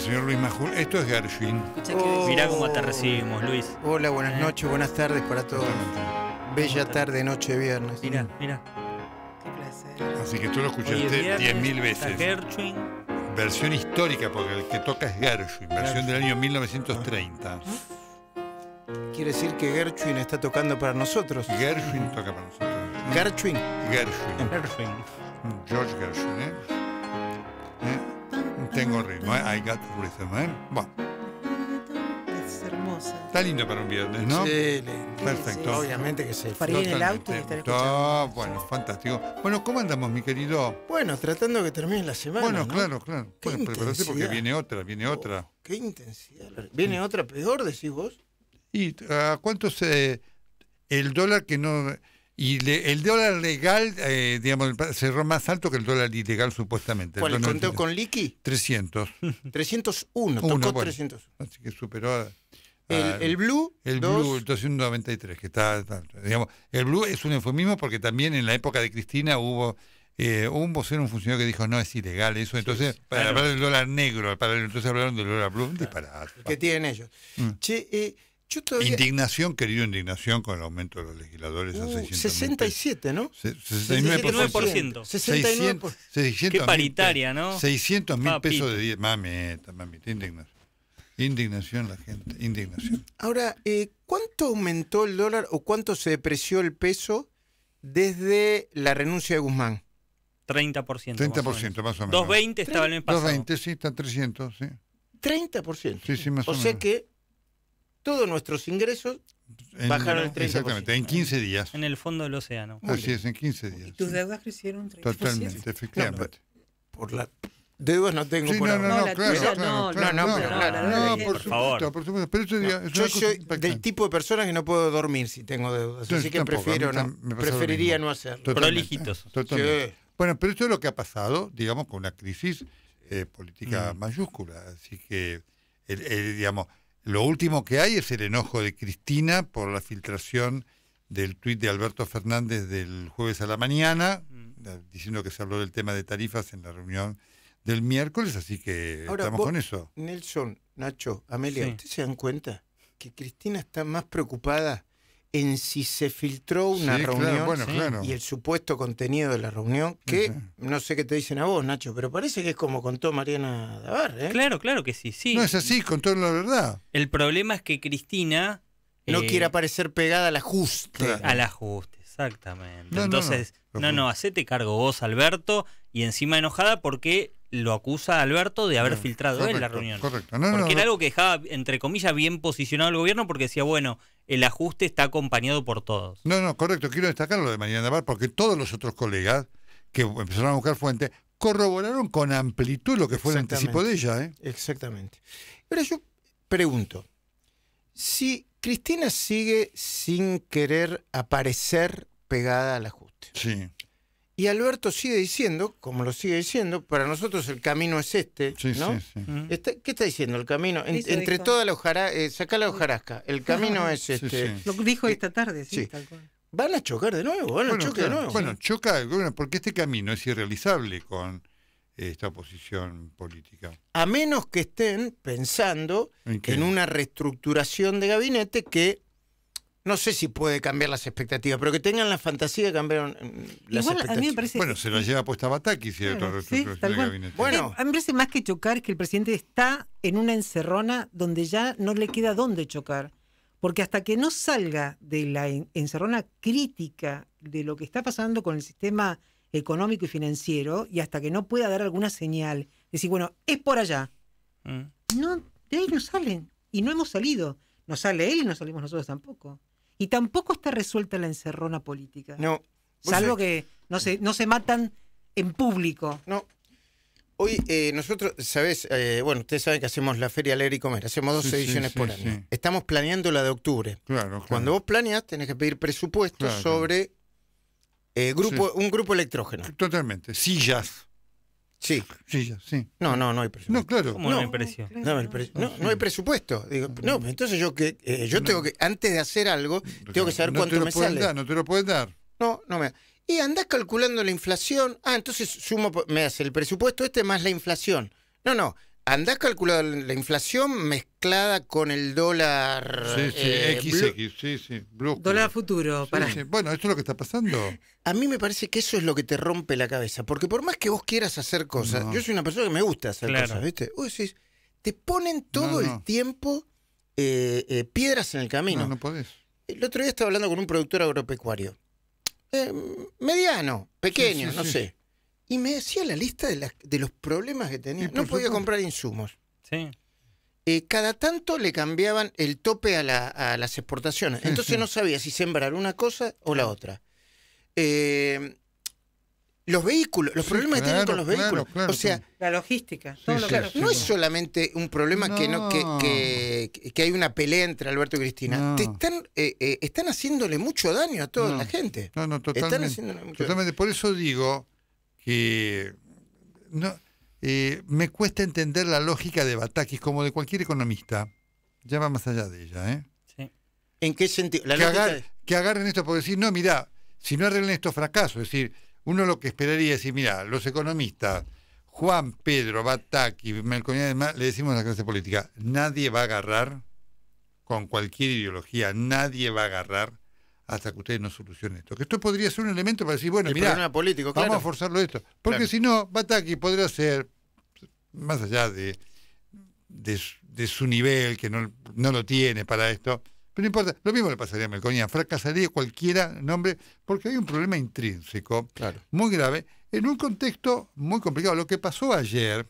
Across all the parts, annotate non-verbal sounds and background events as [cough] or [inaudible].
señor Luis Majul. Esto es Gershwin. Oh. Mirá cómo te recibimos, Luis. Hola, buenas eh. noches, buenas tardes para todos. Bella tarde, noche, viernes. Mirá, mm. mirá. Qué placer. Así que tú lo escuchaste 10.000 veces. Gershwin. Versión histórica, porque el que toca es Gershwin, versión del año 1930. ¿Ah? Quiere decir que Gershwin está tocando para nosotros. Gershwin toca para nosotros. Gershwin. Gershwin. Gershwin. George Gershwin, ¿Eh? ¿Eh? tengo ritmo, hay ¿eh? I got rhythm, ¿eh? Bueno. Está lindo para un viernes, ¿no? Sí, Perfecto. Obviamente que sí. Para ir en el auto y estar escuchando. bueno, fantástico. Bueno, ¿cómo andamos, mi querido? Bueno, tratando de que termine la semana. Bueno, claro, claro. Qué bueno, porque viene otra, viene oh, otra. Qué intensidad. ¿Viene otra peor, decís vos? ¿Y a ah, cuánto el dólar que no y el dólar legal, eh, digamos, cerró más alto que el dólar ilegal supuestamente. ¿Cuál? ¿Contó con liqui? 300. 301, tocó Así que superó a, el, blue, el blue, el 293, que está, digamos, el blue es un eufemismo porque también en la época de Cristina hubo eh, un vocero, un funcionario que dijo, no, es ilegal eso. Entonces, para hablar del dólar negro, para, entonces hablaron del dólar blue, un disparate. ¿Qué tienen ellos? Mm. Che, eh, Indignación, querido, indignación con el aumento de los legisladores a 67, uh, ¿no? 69%. 69%. 69 600, Qué paritaria, ¿no? 600 mil pesos de 10. Mamita, mamita, indignación. Indignación la gente, indignación. Ahora, eh, ¿cuánto aumentó el dólar o cuánto se depreció el peso desde la renuncia de Guzmán? 30%. 30% más o menos. Más o menos. 220 estaba el mes pasado. 220, sí, están 300, sí. 30%. Sí, sí, más o menos. O sea que todos nuestros ingresos bajaron el 30%. Exactamente, en 15 días. En el fondo del océano. Así es, en 15 días. Y tus deudas crecieron un 30%. Totalmente, efectivamente. por la Deudas no tengo sí, por no, No, no, claro, claro, no, claro, no, no, claro, no, por, supuesto, por supuesto. Pero eso es yo soy del tipo de persona que no puedo dormir si tengo deudas, así que prefiero no, preferiría no hacerlo. Totalmente, Prolijitos. Bueno, pero esto es lo que ha pasado, digamos, con una crisis eh, política mm. mayúscula, así que, digamos, lo último que hay es el enojo de Cristina por la filtración del tuit de Alberto Fernández del jueves a la mañana, mm. diciendo que se habló del tema de tarifas en la reunión del miércoles, así que estamos con eso. Nelson, Nacho, Amelia, ¿ustedes se dan cuenta que Cristina está más preocupada en si se filtró una reunión y el supuesto contenido de la reunión, que no sé qué te dicen a vos, Nacho, pero parece que es como contó Mariana Davar. ¿eh? Claro, claro que sí, sí. No es así, contó la verdad. El problema es que Cristina... No eh, quiere aparecer pegada al ajuste. Al ajuste, exactamente. Entonces, no, no, hacete cargo vos, Alberto, y encima enojada porque lo acusa Alberto de haber filtrado en la reunión. Correcto. No, porque no, era algo que dejaba, entre comillas, bien posicionado el gobierno porque decía, bueno, el ajuste está acompañado por todos. No, no, correcto. Quiero destacar lo de María Navarro porque todos los otros colegas que empezaron a buscar fuentes corroboraron con amplitud lo que fue el anticipo de ella. ¿eh? Exactamente. Pero yo pregunto, si Cristina sigue sin querer aparecer pegada al ajuste. Sí. Y Alberto sigue diciendo, como lo sigue diciendo, para nosotros el camino es este, ¿no? Mm. ¿Qué está diciendo el camino? entre toda la hojarasca, eh, saca la hojarasca, el camino [laughs] es este. Lo dijo esta tarde, sí, Van a chocar de nuevo, van a bueno, de nuevo. Bueno, choca, porque este camino es irrealizable con esta oposición política. A menos que estén pensando en una reestructuración de gabinete que no sé si puede cambiar las expectativas, pero que tengan la fantasía de cambiar mm, las expectativas. Bueno, se lo lleva puesta Bataki si sí, Bueno, eh, a mí me parece más que chocar es que el presidente está en una encerrona donde ya no le queda dónde chocar. Porque hasta que no salga de la encerrona crítica de lo que está pasando con el sistema económico y financiero y hasta que no pueda dar alguna señal, decir, bueno, es por allá. Mm. No, de ahí no salen. Y no hemos salido. No sale él y no salimos nosotros tampoco. Y tampoco está resuelta la encerrona política. No. Salvo que no se, no se matan en público. No. Hoy eh, nosotros, sabes eh, bueno, ustedes saben que hacemos la Feria Leer y Comer. Hacemos dos ediciones por año. Estamos planeando la de octubre. Cuando vos planeas, tenés que pedir presupuesto sobre eh, grupo, un grupo electrógeno. Totalmente. Sillas. Sí. Sí, sí. No, no, no hay presupuesto. No, claro. no, hay No, presupuesto. Digo, no, entonces yo que eh, yo tengo que, antes de hacer algo, tengo que saber cuánto me sale. Dar, no te lo puedes dar. No, no me Y andás calculando la inflación. Ah, entonces sumo, me hace el presupuesto este más la inflación. No, no. Andás calculando la inflación mezclada con el dólar. Sí, sí, eh, sí, sí. Dólar futuro, Bueno, esto es lo que está pasando. A mí me parece que eso es lo que te rompe la cabeza. Porque por más que vos quieras hacer cosas, yo soy una persona que me gusta hacer cosas, ¿viste? Uy, sí, te ponen todo el tiempo eh, eh, piedras en el camino. No, no podés. El otro día estaba hablando con un productor agropecuario. mediano, pequeño, no sé y me decía la lista de, los problemas que tenía. no podía comprar insumos. Sí. Eh, cada tanto le cambiaban el tope a, las exportaciones. Entonces no sabía si sembrar una cosa o la otra. Eh, los vehículos, los problemas que tienen con los vehículos. o sea, la logística. no es solamente un problema Que, no, que, hay una pelea entre Alberto y Cristina. están, eh, están haciéndole mucho daño a toda la gente. No, no, totalmente. Están haciéndole mucho totalmente. Por eso digo, eh, no, eh, me cuesta entender la lógica de Batakis, como de cualquier economista. Ya va más allá de ella, ¿eh? ¿En qué sentido? que, agarren esto por decir, no, mira, si no arreglan esto fracaso. es decir, uno lo que esperaría es decir, mira, los economistas, Juan, Pedro, Batakis, además le decimos a la clase política, nadie va a agarrar con cualquier ideología, nadie va a agarrar hasta que ustedes no solucionen esto. Que esto podría ser un elemento para decir, bueno, mira, vamos a forzarlo esto. Porque si no, Bataki podría ser, más allá de, de, su nivel, que no, lo tiene para esto, pero no importa, lo mismo le pasaría a Melconian, fracasaría cualquiera nombre, porque hay un problema intrínseco claro. muy grave, en un contexto muy complicado. Lo que pasó ayer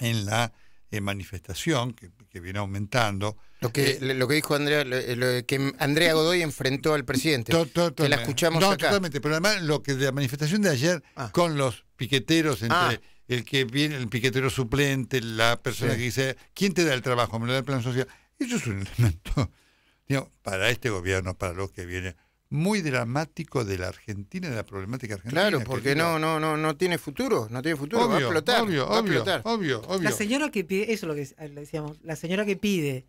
en la eh, manifestación, que viene aumentando. Lo que, eh, lo que dijo Andrea, eh, lo, que Andrea Godoy enfrentó al presidente. la escuchamos no, totalmente, pero además lo que de la manifestación de ayer ah. con los piqueteros entre ah. el que viene, el piquetero suplente, la persona que dice, ¿quién te da el trabajo? Me lo da el plan social. Eso es un elemento [laughs] para este gobierno, para los que vienen muy dramático de la Argentina, de la problemática argentina. Claro, porque no, no, no, no tiene futuro, no tiene futuro, va a explotar. Obvio, obvio, La señora que pide, eso es lo que eh, decíamos, la señora que pide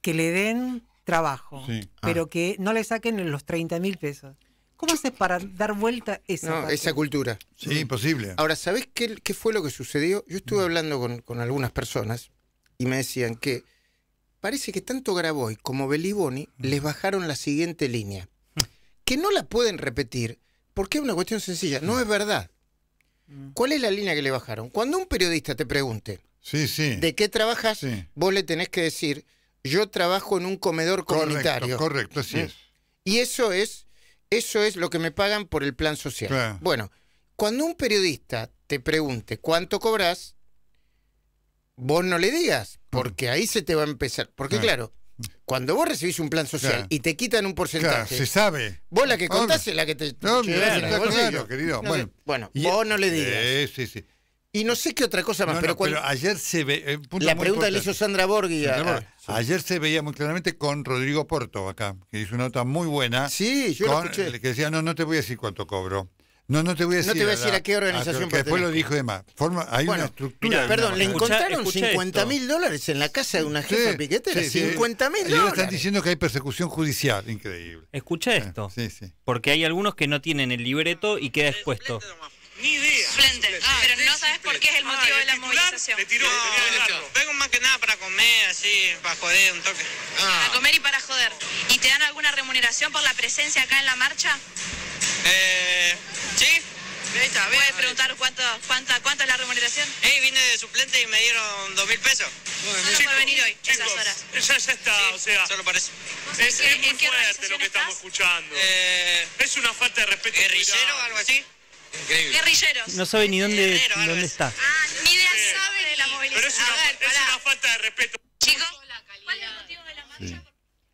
que le den trabajo, pero ah. que no le saquen los 30 mil pesos. ¿Cómo haces para dar vuelta esa, esa cultura? Sí, imposible. Ahora, ¿sabés qué, qué, fue lo que sucedió? Yo estuve mm. hablando con, algunas personas y me decían que parece que tanto Graboy como Beliboni mm. les bajaron la siguiente línea que no la pueden repetir porque es una cuestión sencilla, no es verdad. Mm. ¿Cuál es la línea que le bajaron? Cuando un periodista te pregunte sí, sí. de qué trabajas, vos le tenés que decir, yo trabajo en un comedor comunitario. Correcto, así mm. es. Y eso es, eso es lo que me pagan por el plan social. Bueno, cuando un periodista te pregunte cuánto cobras, vos no le digas, porque ahí se te va a empezar. Porque claro cuando vos recibís un plan social y te quitan un porcentaje. se sabe. Vos la que contás la que te. No, no, bueno, vos no le digas. Eh, sí, sí. Y no sé qué otra cosa más, pero, cuando, ayer se ve. Eh, la pregunta le hizo Sandra Borghi. Ayer se veía muy claramente con Rodrigo Porto acá, que hizo una nota muy buena. Sí, yo escuché. Que decía, no, no te voy a decir cuánto cobro. No, no te voy a decir. a qué organización Porque Después lo dijo además. Forma, hay una estructura. perdón, le encontraron 50 mil dólares en la casa de una jefa piquetera. 50 mil dólares. están diciendo que hay persecución judicial. Increíble. Escucha eh, esto. Sí, porque hay algunos que no tienen el libreto y queda expuesto. Ni idea. Ah, pero no sabes por qué es el ah, motivo de la movilización. Le tiró, Vengo más que nada para comer, así, para joder un toque. Ah. Para comer y para joder. ¿Y te dan alguna remuneración por la presencia acá en la marcha? Eh, sí. Está ¿Puedes preguntar cuánto, cuánta, cuánta es la remuneración? Hey, eh, vine de suplente y me dieron dos mil pesos. Bueno, venir hoy, chicos, esas horas. ya está, o sea. Solo parece. Es, muy fuerte lo que estamos escuchando. Eh, es una falta de respeto. ¿Guerrillero o algo así? Increíble. Guerrilleros. No sabe ni dónde, dónde está. Ah, ni idea sabe de la movilización. es una falta de respeto.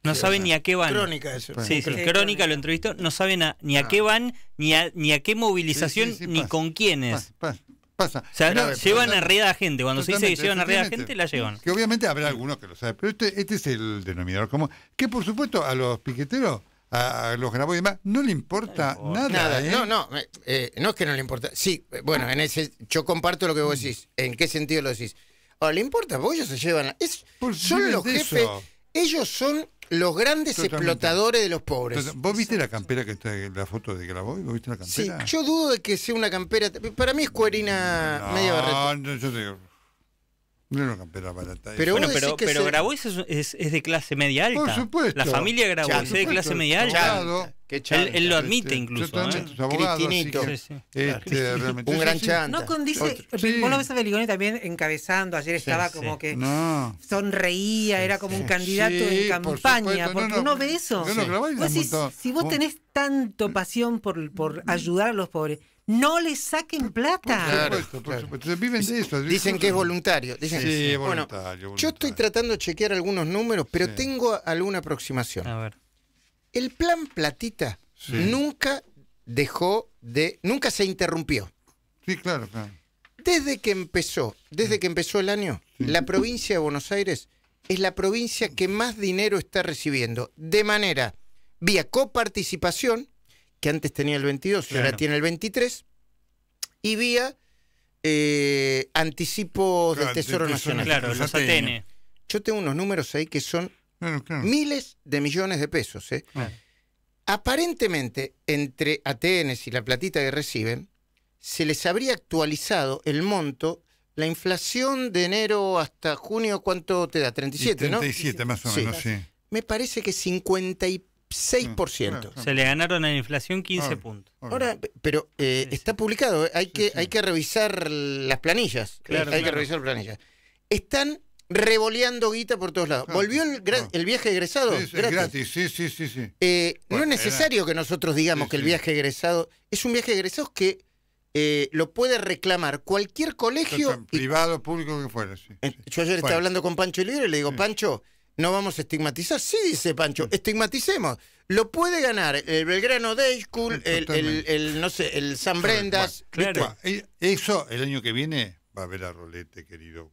No saben ni a qué van. Crónica eso. Sí, crónica, lo entrevistó. No saben ni a ah. qué van, ni a, qué movilización, ni con quiénes. Pasa, pasa. O sea, llevan arriba a gente. Cuando se dice que llevan arriada a gente, la llevan. Que obviamente habrá algunos que lo saben, pero este, este es el denominador común. Que por supuesto a los piqueteros a, los grabos y demás, no le importa nada. nada ¿eh? No, no, eh, no es que no le importa. Sí, eh, bueno, en ese, yo comparto lo que vos decís. ¿En qué sentido lo decís? o le importa, porque ellos se llevan. Es, son los jefes. Ellos son los grandes explotadores de los pobres. ¿Vos viste la campera que está en la foto de Grabois? ¿Vos viste la campera? Sí, yo dudo de que sea una campera. Para mí es cuerina media barreta. No, yo te digo. No es una campera barata. Pero, bueno, pero, pero Grabois es, es, de clase media alta. Por supuesto. La familia Grabois es de clase media alta él, lo este, admite incluso. ¿eh? un gran chanta. Vos lo ves a Beligoni también encabezando. Ayer estaba como que sonreía, era como un candidato en campaña. porque uno ve eso. si, vos tenés tanto pasión por, por mm. ayudar a los pobres, no les saquen plata. Dicen que es voluntario. sí, Yo estoy tratando de chequear algunos números, pero tengo alguna aproximación. A ver el plan platita nunca dejó de, nunca se interrumpió. Sí, claro, claro. Desde que empezó, desde que empezó el año, la provincia de Buenos Aires es la provincia que más dinero está recibiendo, de manera, vía coparticipación, que antes tenía el 22, ahora tiene el 23, y vía eh, anticipos del Tesoro Nacional. Claro, los Yo tengo unos números ahí que son Miles de millones de pesos. ¿eh? Ah. Aparentemente, entre Atenes y la platita que reciben, se les habría actualizado el monto, la inflación de enero hasta junio, ¿cuánto te da? 37, ¿no? 37 más o menos, sí. Me parece que 56% ah, ah, Se le ganaron a la inflación 15 puntos. Ahora, pero eh, está publicado, ¿eh? hay que, hay que revisar las planillas. hay que revisar las planillas. Están revoleando guita por todos lados. ¿Volvió ah. el, viaje egresado? Sí, gratis. sí, sí, sí. sí. Eh, no es necesario que nosotros digamos que el viaje egresado es un viaje egresado que eh, lo puede reclamar cualquier colegio. privado, público, que fuera. Eh, yo ayer estaba hablando con Pancho Libre y le digo, Pancho, no vamos a estigmatizar. Sí, dice Pancho, estigmaticemos. Lo puede ganar el Belgrano Day School, el, no sé, el San Brendas. claro. Eso el año que viene va a haber a Rolete, querido.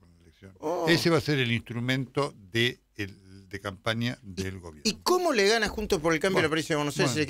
Oh. Ese va a ser el instrumento de, de campaña del gobierno. ¿Y cómo le gana Juntos por el Cambio de la provincia de Buenos Aires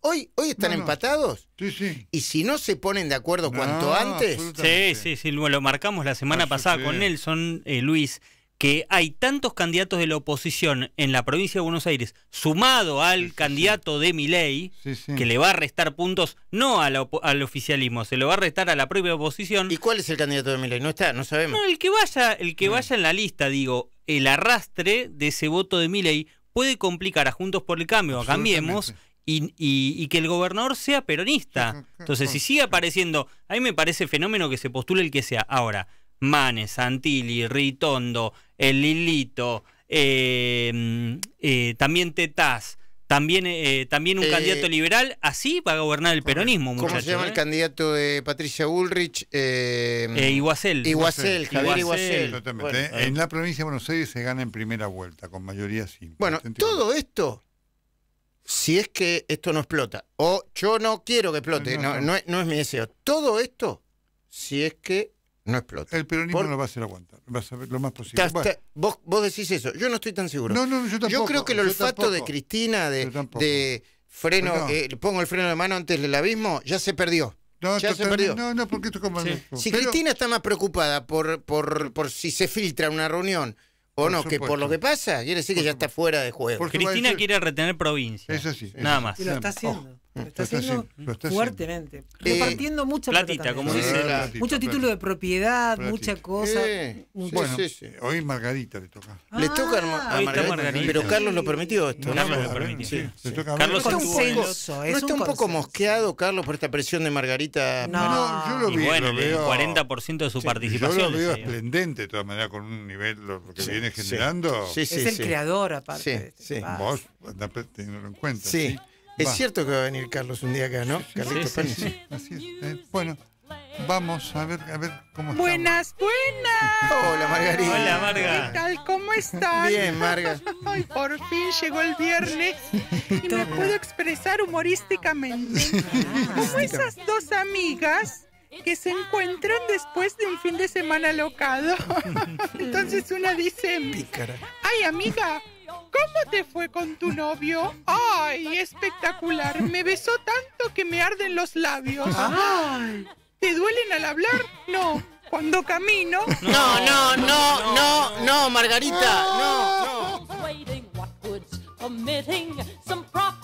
hoy, hoy están empatados. Sí, sí. Y si no se ponen de acuerdo cuanto antes. Sí, sí, sí. Lo, marcamos la semana pasada con Nelson, eh, Luis que hay tantos candidatos de la oposición en la provincia de Buenos Aires, sumado al candidato de Milei, que le va a restar puntos no al oficialismo, se lo va a restar a la propia oposición. ¿Y cuál es el candidato de Milei? No está, no sabemos. No, el que vaya, el que vaya en la lista, digo, el arrastre de ese voto de Milei puede complicar a Juntos por el Cambio, a Cambiemos, y, y, y, que el gobernador sea peronista. Entonces, si sigue apareciendo, a mí me parece fenómeno que se postule el que sea. Ahora, Manes, Santilli, Ritondo, El Lilito, em, eh, también Tetaz, también, eh, también un eh, candidato liberal, así va a gobernar el peronismo, ¿Cómo se llama el candidato de Patricia Bullrich? Em, Iguacel. Iguacel, Javier Iguacel. en la provincia de Buenos Aires se gana en primera vuelta, con mayoría simple. Bueno, todo esto si es que esto no explota, o yo no quiero que explote, no, es mi deseo, todo esto, si es que no explota. El peronismo no lo va a hacer aguantar, va a lo más posible. vos, decís eso, yo no estoy tan seguro. No, yo creo que el olfato de Cristina, de, freno, eh, pongo el freno de mano antes del abismo, ya se perdió. No, ya se perdió. No, no, porque esto es como... Si Cristina está más preocupada por, por, por si se filtra una reunión o no, que por lo que pasa, quiere decir que ya está fuera de juego. porque Cristina quiere retener provincia. Eso sí. Nada más. lo está haciendo. Lo está haciendo fuertemente. Eh, repartiendo mucha platita, como dice. la... mucho título de propiedad, mucha cosa. Eh, bueno, sí, sí, hoy Margarita le toca. le toca ah. a Margarita, Pero Carlos lo permitió esto. Carlos lo permitió. Carlos está un poco, ¿No está un poco mosqueado, Carlos, por esta presión de Margarita? No, no yo lo Y bueno, veo... el 40% de su participación. Yo lo esplendente, de todas maneras, con un nivel, que viene generando. es el creador, aparte. Sí, este sí. Vos, teniéndolo en cuenta. sí. Es cierto que va a venir Carlos un día acá, ¿no? Carlito sí, Sí, así es. Eh, bueno, vamos a ver, a ver cómo Buenas, buenas. Hola, Margarita. Hola, Marga. ¿Qué tal? ¿Cómo estás? Bien, Marga. por fin llegó el viernes y me puedo expresar humorísticamente. Como esas dos amigas que se encuentran después de un fin de semana locado. [laughs] Entonces una dice, Pícara. ay amiga, ¿Cómo te fue con tu novio? ¡Ay, espectacular! Me besó tanto que me arden los labios. ¡Ay! ¿Te duelen al hablar? No. Cuando camino. No, no, no, no, no, Margarita. No, no.